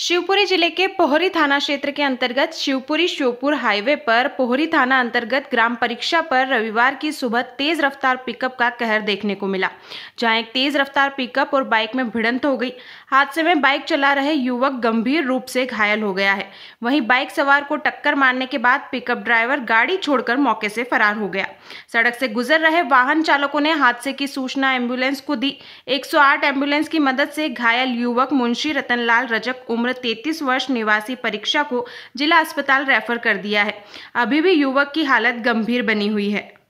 शिवपुरी जिले के पोहरी थाना क्षेत्र के अंतर्गत शिवपुरी श्योपुर हाईवे पर पोहरी थाना अंतर्गत ग्राम परीक्षा पर रविवार की सुबह तेज रफ्तार पिकअप का कहर देखने को मिला जहां एक तेज रफ्तार पिकअप और बाइक में भिड़ंत हो गई हादसे में बाइक चला रहे युवक गंभीर रूप से घायल हो गया है वहीं बाइक सवार को टक्कर मारने के बाद पिकअप ड्राइवर गाड़ी छोड़कर मौके से फरार हो गया सड़क से गुजर रहे वाहन चालकों ने हादसे की सूचना एम्बुलेंस को दी एक एम्बुलेंस की मदद से घायल युवक मुंशी रतनलाल रजक उम्र उम्र 33 वर्ष निवासी परीक्षा को जिला अस्पताल रेफर कर दिया है अभी भी युवक की हालत गंभीर बनी हुई है